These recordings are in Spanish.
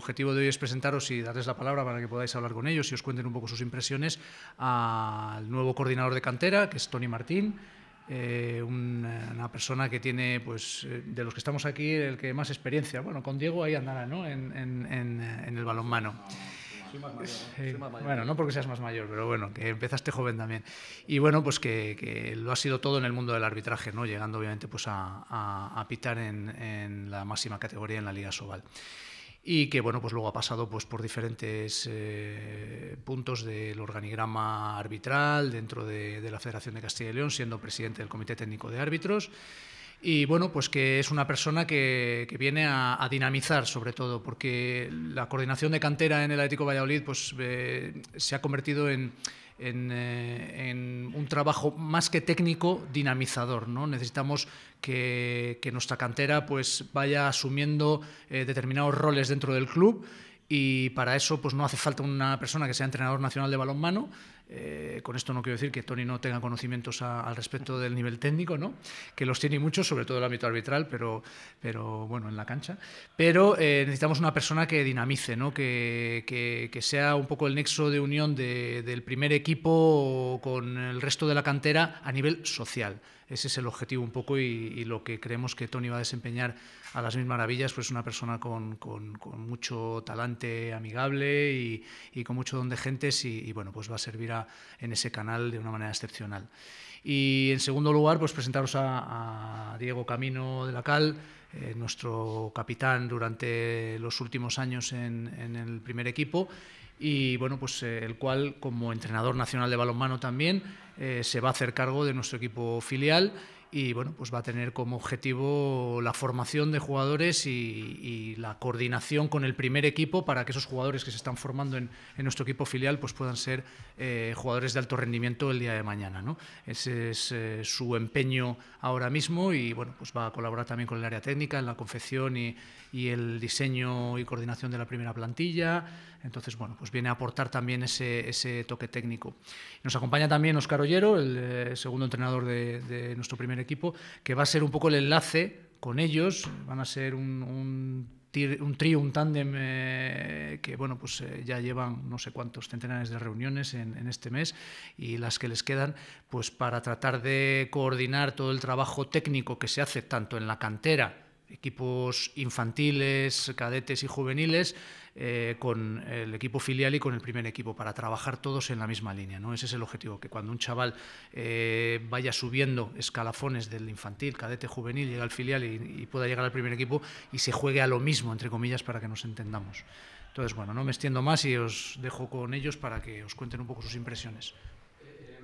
objetivo de hoy es presentaros y darles la palabra para que podáis hablar con ellos y os cuenten un poco sus impresiones al nuevo coordinador de cantera, que es Tony Martín. Eh, eh, una persona que tiene, pues, eh, de los que estamos aquí, el que más experiencia. Bueno, con Diego ahí andará, ¿no? En, en, en el balonmano. Soy Bueno, no porque seas más mayor, pero bueno, que empezaste joven también. Y bueno, pues que, que lo ha sido todo en el mundo del arbitraje, ¿no? Llegando obviamente pues a, a, a pitar en, en la máxima categoría en la Liga Sobal y que bueno, pues luego ha pasado pues, por diferentes eh, puntos del organigrama arbitral dentro de la Federación de Castilla y León, siendo presidente del Comité Técnico de Árbitros. Y bueno, pues que es una persona que, viene a, dinamizar, sobre todo, porque la coordinación de cantera en el Atlético Valladolid pues, eh, se ha convertido eh, en, un trabajo más que técnico, dinamizador. ¿no? Necesitamos que, nuestra cantera pues, vaya asumiendo eh, determinados roles dentro del club y para eso pues, no hace falta una persona que sea entrenador nacional de balonmano eh, con esto no quiero decir que Tony no tenga conocimientos al respecto del nivel técnico, ¿no? que los tiene muchos, sobre todo el ámbito arbitral, pero, pero bueno, en la cancha. Pero eh, necesitamos una persona que dinamice, ¿no? que, que, sea un poco el nexo de unión del primer equipo con el resto de la cantera a nivel social. Ese es el objetivo un poco y, lo que creemos que Tony va a desempeñar a las mismas maravillas, pues una persona con, con, mucho talante amigable y, con mucho don de gentes y bueno, pues va a servir a en ese canal de una manera excepcional. Y en segundo lugar, pues presentaros a, Diego Camino de la Cal, eh, nuestro capitán durante los últimos años en, el primer equipo y bueno, pues eh, el cual como entrenador nacional de balonmano también eh, se va a hacer cargo de nuestro equipo filial y bueno, pues va a tener como objetivo la formación de jugadores y, la coordinación con el primer equipo para que esos jugadores que se están formando en, nuestro equipo filial pues puedan ser eh, jugadores de alto rendimiento el día de mañana. ¿no? Ese es eh, su empeño ahora mismo y bueno, pues va a colaborar también con el área técnica en la confección y, el diseño y coordinación de la primera plantilla. Entonces, bueno, pues viene a aportar también ese, toque técnico. Nos acompaña también Oscar Ollero, el eh, segundo entrenador de, de nuestro primer equipo, que va a ser un poco el enlace con ellos, van a ser un, un un trío, un tándem eh, que bueno, pues eh, ya llevan no sé cuántos centenares de reuniones en, en, este mes y las que les quedan, pues para tratar de coordinar todo el trabajo técnico que se hace tanto en la cantera equipos infantiles, cadetes y juveniles, eh, con el equipo filial y con el primer equipo, para trabajar todos en la misma línea. ¿no? Ese es el objetivo, que cuando un chaval eh, vaya subiendo escalafones del infantil, cadete, juvenil, llega al filial y, pueda llegar al primer equipo y se juegue a lo mismo, entre comillas, para que nos entendamos. Entonces, bueno, no me extiendo más y os dejo con ellos para que os cuenten un poco sus impresiones. Eh,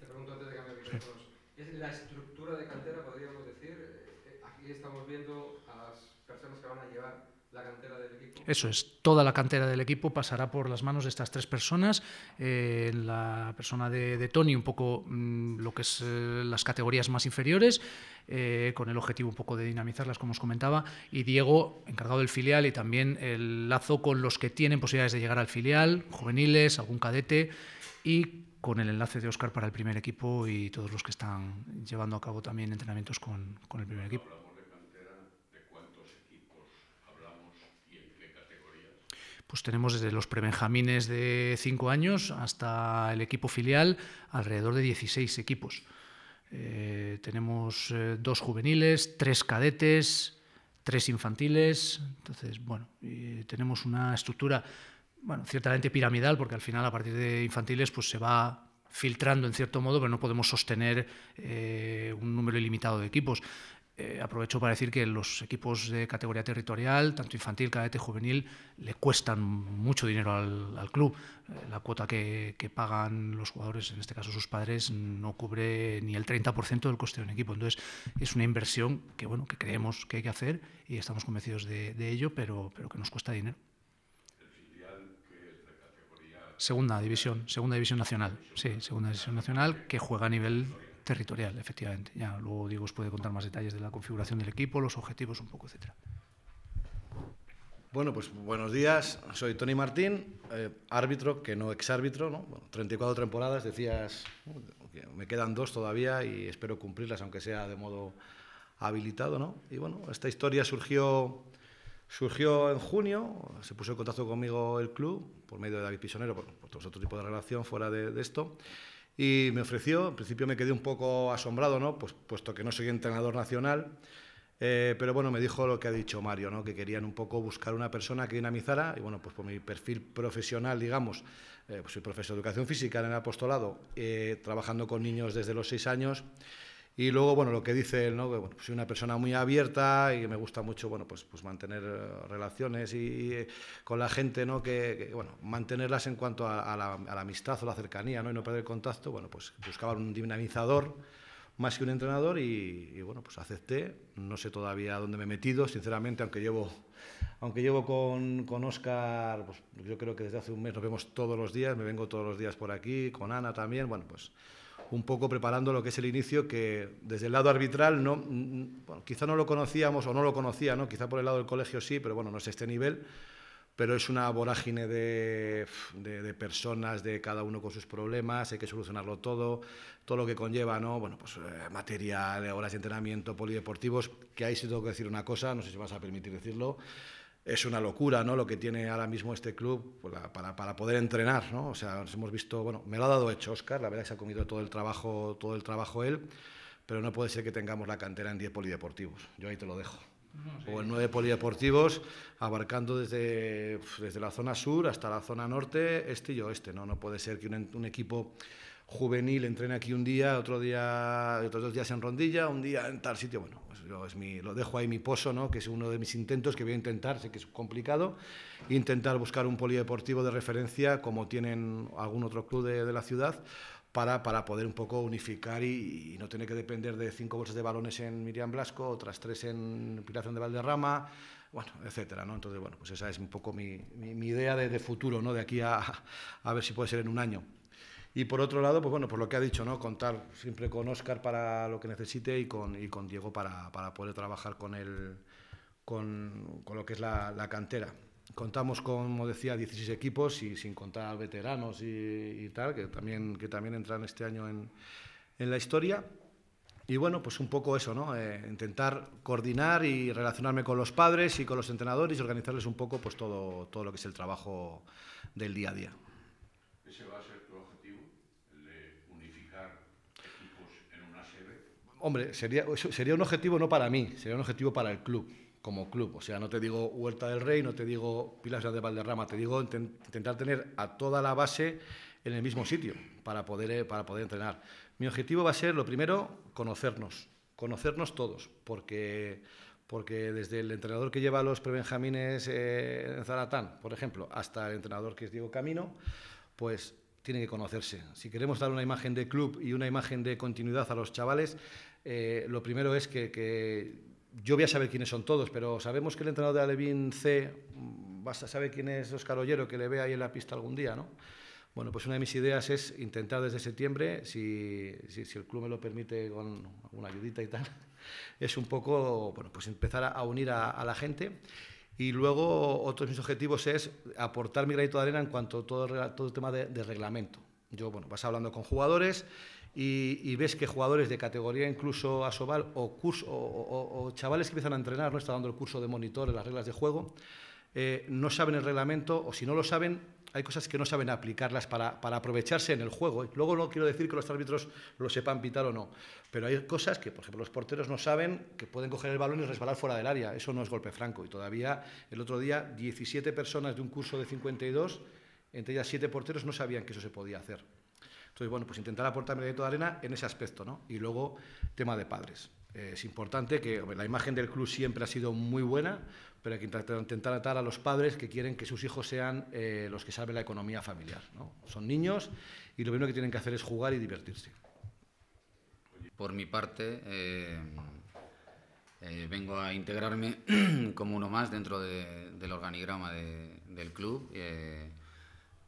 te pregunto antes de ¿Es la estructura de y estamos viendo a las personas que van a llevar la cantera del equipo. Eso es, toda la cantera del equipo pasará por las manos de estas tres personas. Eh, la persona de, Tony, un poco mm, lo que es eh, las categorías más inferiores, eh, con el objetivo un poco de dinamizarlas, como os comentaba, y Diego, encargado del filial y también el lazo con los que tienen posibilidades de llegar al filial, juveniles, algún cadete, y con el enlace de Oscar para el primer equipo y todos los que están llevando a cabo también entrenamientos con el primer equipo. pues tenemos desde los prebenjamines de 5 años hasta el equipo filial alrededor de 16 equipos. Eh, tenemos eh, dos juveniles, tres cadetes, tres infantiles. Entonces, bueno, tenemos una estructura, ciertamente piramidal, porque al final a partir de infantiles pues se va filtrando en cierto modo, pero no podemos sostener eh, un número ilimitado de equipos. Eh, aprovecho para decir que los equipos de categoría territorial, tanto infantil, cadete, juvenil, le cuestan mucho dinero al, club. Eh, la cuota que, pagan los jugadores, en este caso sus padres, no cubre ni el 30% del coste de un equipo. Entonces, es una inversión que, bueno, que creemos que hay que hacer y estamos convencidos de, ello, pero, pero que nos cuesta dinero. El filial que es de categoría... Segunda división, segunda división nacional, sí, segunda división nacional que juega a nivel territorial, efectivamente. Ya luego Diego os puede contar más detalles de la configuración del equipo, los objetivos un poco, etcétera. Bueno, pues buenos días. Soy Tony Martín, eh, árbitro, que no exárbitro, ¿no? 34 temporadas, decías, me quedan dos todavía y espero cumplirlas, aunque sea de modo habilitado, ¿no? Y bueno, esta historia surgió, surgió en junio, se puso en contacto conmigo el club, por medio de David Pisonero, por, otro tipo de relación fuera de, de esto, y me ofreció, en principio me quedé un poco asombrado, ¿no? Pues, puesto que no soy entrenador nacional, eh, pero bueno, me dijo lo que ha dicho Mario, ¿no? que querían un poco buscar una persona que dinamizara, y bueno, pues por mi perfil profesional, digamos, eh, pues soy profesor de educación física en el apostolado, eh, trabajando con niños desde los seis años, y luego, bueno, lo que dice él, ¿no? Que, pues soy una persona muy abierta y me gusta mucho, bueno, pues, pues mantener eh, relaciones y, eh, con la gente, ¿no? Que, bueno, mantenerlas en cuanto a, la, amistad o la cercanía, ¿no? Y no perder contacto, bueno, pues buscaba un dinamizador más que un entrenador y, bueno, pues acepté. No sé todavía dónde me he metido, sinceramente, aunque llevo, aunque llevo con, con Oscar, pues yo creo que desde hace un mes nos vemos todos los días, me vengo todos los días por aquí, con Ana también, bueno, pues un poco preparando lo que es el inicio, que desde el lado arbitral no, mm, quizá no lo conocíamos o no lo conocía, ¿no? quizá por el lado del colegio sí, pero bueno, no es este nivel, pero es una vorágine de, de, personas, de cada uno con sus problemas, hay que solucionarlo todo, todo lo que conlleva, ¿no? bueno, pues eh, material, horas de entrenamiento, polideportivos, que ahí sí tengo que decir una cosa, no sé si vas a permitir decirlo, es una locura ¿no? lo que tiene ahora mismo este club pues, para, poder entrenar. ¿no? O sea, hemos visto, bueno, me lo ha dado hecho Oscar, la verdad es que se ha comido todo el trabajo, todo el trabajo él, pero no puede ser que tengamos la cantera en 10 polideportivos. Yo ahí te lo dejo. o en nueve polideportivos, abarcando desde, desde la zona sur hasta la zona norte, este y oeste. ¿no? no puede ser que un equipo juvenil entrena aquí un día, otro día, otros dos días en rondilla, un día en tal sitio. Bueno, pues yo lo dejo ahí mi pozo, ¿no? que es uno de mis intentos que voy a intentar, sé que es complicado, intentar buscar un polideportivo de referencia como tienen algún otro club de, la ciudad. Para, para, poder un poco unificar y, no tener que depender de cinco bolsas de balones en Miriam Blasco, otras tres en Piración de Valderrama, bueno, etcétera, ¿no? Entonces, bueno, pues esa es un poco mi, mi, idea de, de, futuro, ¿no? De aquí a, a ver si puede ser en un año. Y por otro lado, pues bueno, por lo que ha dicho, ¿no? Contar siempre con Oscar para lo que necesite y con, con Diego para, para poder trabajar con él, con, con lo que es la, cantera. Contamos, con como decía, 16 equipos y sin contar veteranos y, y tal, que también, que también entran este año en, en la historia. Y bueno, pues un poco eso, ¿no? Eh, intentar coordinar y relacionarme con los padres y con los entrenadores y organizarles un poco pues todo, todo lo que es el trabajo del día a día. hombre, sería, sería un objetivo no para mí, sería un objetivo para el club, como club. O sea, no te digo Huerta del Rey, no te digo Pilas de Valderrama, te digo intentar tener a toda la base en el mismo sitio para poder, eh, para poder entrenar. Mi objetivo va a ser, lo primero, conocernos, conocernos todos, porque, porque desde el entrenador que lleva a los prebenjamines eh, en Zaratán, por ejemplo, hasta el entrenador que es Diego Camino, pues tiene que conocerse. Si queremos dar una imagen de club y una imagen de continuidad a los chavales, eh, lo primero es que, yo voy a saber quiénes son todos, pero sabemos que el entrenador de Alevín C basta mm, saber quién es Oscar Ollero, que le ve ahí en la pista algún día, ¿no? Bueno, pues una de mis ideas es intentar desde septiembre, si, el club me lo permite con alguna ayudita y tal, es un poco, bueno, pues empezar a, unir a la gente y luego otro de mis objetivos es aportar mi granito de arena en cuanto a todo, todo el tema de, reglamento. Yo, bueno, vas hablando con jugadores y, ves que jugadores de categoría incluso asobal o, curso, o, chavales que empiezan a entrenar, no está dando el curso de monitor en las reglas de juego, eh, no saben el reglamento o si no lo saben hay cosas que no saben aplicarlas para, aprovecharse en el juego. Luego no quiero decir que los árbitros lo sepan pitar o no, pero hay cosas que, por ejemplo, los porteros no saben que pueden coger el balón y resbalar fuera del área. Eso no es golpe franco. Y todavía el otro día 17 personas de un curso de 52, entre ellas 7 porteros, no sabían que eso se podía hacer. Entonces, bueno, pues intentar aportar mediante toda arena en ese aspecto, ¿no? Y luego, tema de padres. Eh, es importante que la imagen del club siempre ha sido muy buena, pero hay que intentar atar a los padres que quieren que sus hijos sean eh, los que saben la economía familiar. ¿no? Son niños y lo primero que tienen que hacer es jugar y divertirse. Por mi parte, eh, vengo a integrarme como uno más dentro del organigrama del club.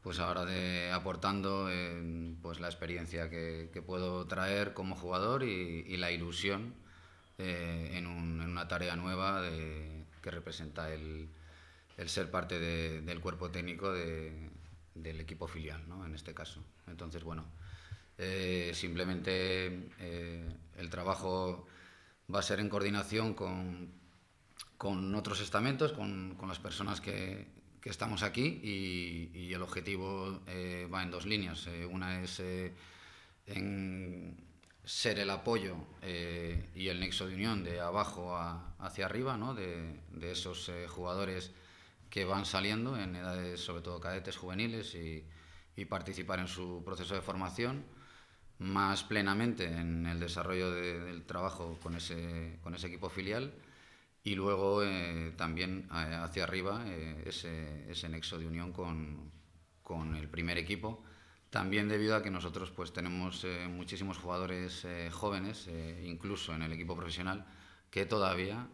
pues ahora de, aportando pues la experiencia que, puedo traer como jugador y, y la ilusión eh, en, una tarea nueva que representa el, ser parte del cuerpo técnico del equipo filial, ¿no? en este caso. Entonces, bueno, eh, simplemente eh, el trabajo va a ser en coordinación con, otros estamentos, con, las personas que, estamos aquí y, el objetivo va en dos líneas. una es en ser el apoyo eh, y el nexo de unión de abajo hacia arriba, ¿no? de, esos eh, jugadores que van saliendo en edades, sobre todo cadetes, juveniles, y, participar en su proceso de formación más plenamente en el desarrollo del trabajo con ese, equipo filial y luego eh, también hacia arriba ese, nexo de unión con el primer equipo también debido a que nosotros pues, tenemos eh, muchísimos jugadores eh, jóvenes, eh, incluso en el equipo profesional, que todavía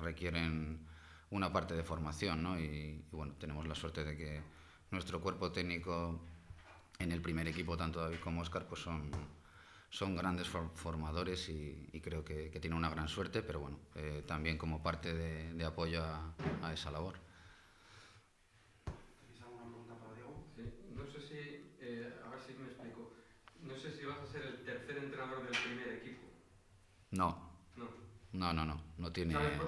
requieren una parte de formación. Y, bueno, tenemos la suerte de que nuestro cuerpo técnico en el primer equipo, tanto David como Oscar, pues son, son grandes formadores y, creo que, que, tienen una gran suerte, pero bueno, también como parte de, apoyo a esa labor. No. No, no, no, no tiene. Ah,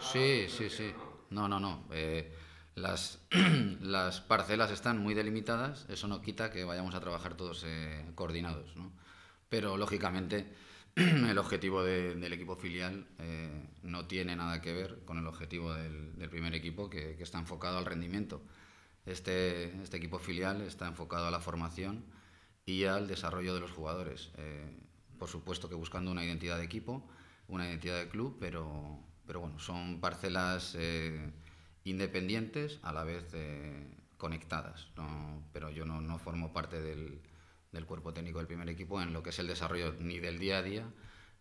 sí, sí, sí. No, no, no. Eh, las, las parcelas están muy delimitadas, eso no quita que vayamos a trabajar todos eh, coordinados, Pero lógicamente el objetivo del equipo filial eh, no tiene nada que ver con el objetivo del, primer equipo que, está enfocado al rendimiento. Este, este, equipo filial está enfocado a la formación y al desarrollo de los jugadores por supuesto que buscando una identidad de equipo, una identidad de club, pero, pero bueno, son parcelas eh, independientes a la vez eh, conectadas. pero yo no, formo parte del, cuerpo técnico del primer equipo en lo que es el desarrollo ni del día a día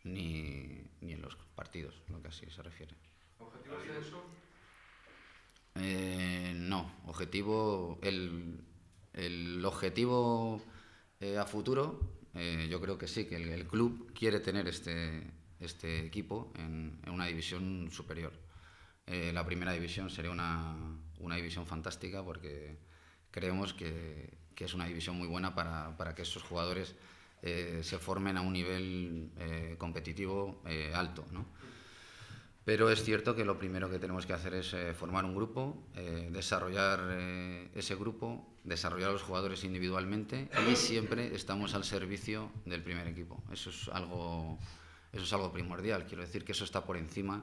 ni, en los partidos, lo que así se refiere. ¿Objetivo de eso? Eh, no, objetivo, el, el objetivo a futuro eh, yo creo que sí, que el, club quiere tener este, este equipo en, una división superior. Eh, la primera división sería una, una división fantástica porque creemos que, es una división muy buena para, que esos jugadores eh, se formen a un nivel competitivo alto. Pero es cierto que lo primero que tenemos que hacer es eh, formar un grupo, eh, desarrollar eh, ese grupo, desarrollar a los jugadores individualmente y siempre estamos al servicio del primer equipo. Eso es algo, eso es algo primordial. Quiero decir que eso está por encima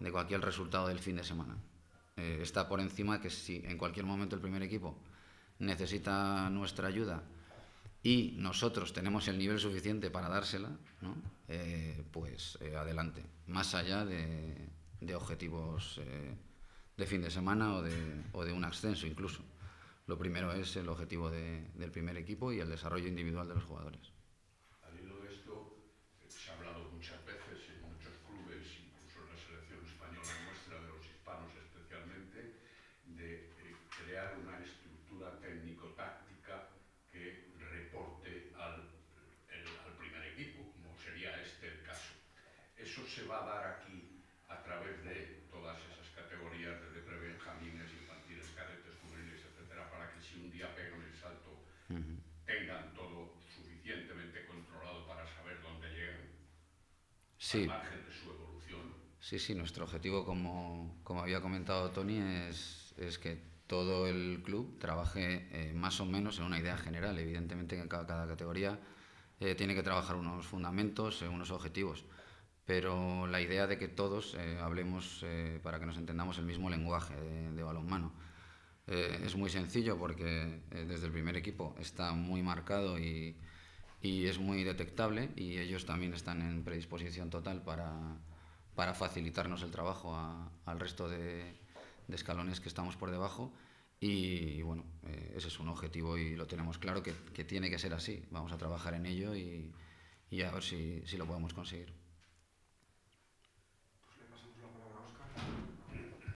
de cualquier resultado del fin de semana. está por encima que si en cualquier momento el primer equipo necesita nuestra ayuda y nosotros tenemos el nivel suficiente para dársela, eh, pues eh, adelante, más allá de, objetivos eh, de fin de semana o de, un ascenso incluso. Lo primero es el objetivo del primer equipo y el desarrollo individual de los jugadores. va a dar aquí a través de todas esas categorías desde prebenjamines, infantiles, cadetes, juveniles, etcétera, para que si un día pegan el salto tengan todo suficientemente controlado para saber dónde llegan sí. al margen de su evolución. Sí, sí, nuestro objetivo, como, como había comentado Tony, es, es que todo el club trabaje eh, más o menos en una idea general. Evidentemente que cada, cada categoría eh, tiene que trabajar unos fundamentos, eh, unos objetivos pero la idea de que todos eh, hablemos eh, para que nos entendamos el mismo lenguaje de, balón balonmano. Eh, es muy sencillo porque desde el primer equipo está muy marcado y, es muy detectable y ellos también están en predisposición total para, facilitarnos el trabajo al resto de, escalones que estamos por debajo. Y, bueno, ese es un objetivo y lo tenemos claro que, tiene que ser así. Vamos a trabajar en ello y, a ver si lo podemos conseguir.